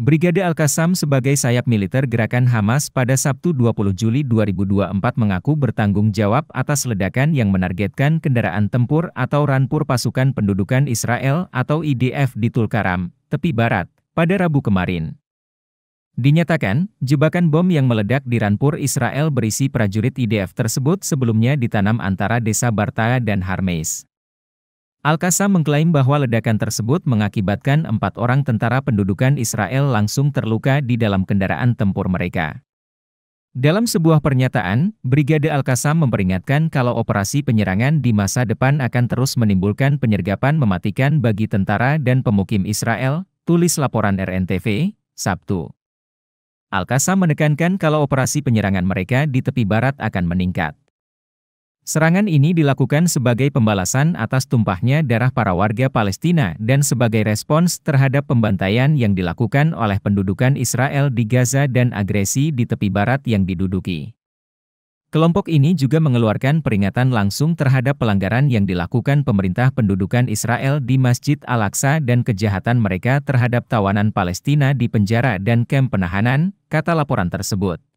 Brigade Al-Qassam sebagai sayap militer gerakan Hamas pada Sabtu 20 Juli 2024 mengaku bertanggung jawab atas ledakan yang menargetkan kendaraan tempur atau ranpur pasukan pendudukan Israel atau IDF di Tulkaram, tepi barat, pada Rabu kemarin. Dinyatakan, jebakan bom yang meledak di ranpur Israel berisi prajurit IDF tersebut sebelumnya ditanam antara desa Barta dan Harmeis. Al-Qassam mengklaim bahwa ledakan tersebut mengakibatkan empat orang tentara pendudukan Israel langsung terluka di dalam kendaraan tempur mereka. Dalam sebuah pernyataan, Brigade Al-Qassam memperingatkan kalau operasi penyerangan di masa depan akan terus menimbulkan penyergapan mematikan bagi tentara dan pemukim Israel, tulis laporan RNTV, Sabtu. Al-Qassam menekankan kalau operasi penyerangan mereka di tepi barat akan meningkat. Serangan ini dilakukan sebagai pembalasan atas tumpahnya darah para warga Palestina dan sebagai respons terhadap pembantaian yang dilakukan oleh pendudukan Israel di Gaza dan agresi di tepi barat yang diduduki. Kelompok ini juga mengeluarkan peringatan langsung terhadap pelanggaran yang dilakukan pemerintah pendudukan Israel di Masjid Al-Aqsa dan kejahatan mereka terhadap tawanan Palestina di penjara dan kamp penahanan, kata laporan tersebut.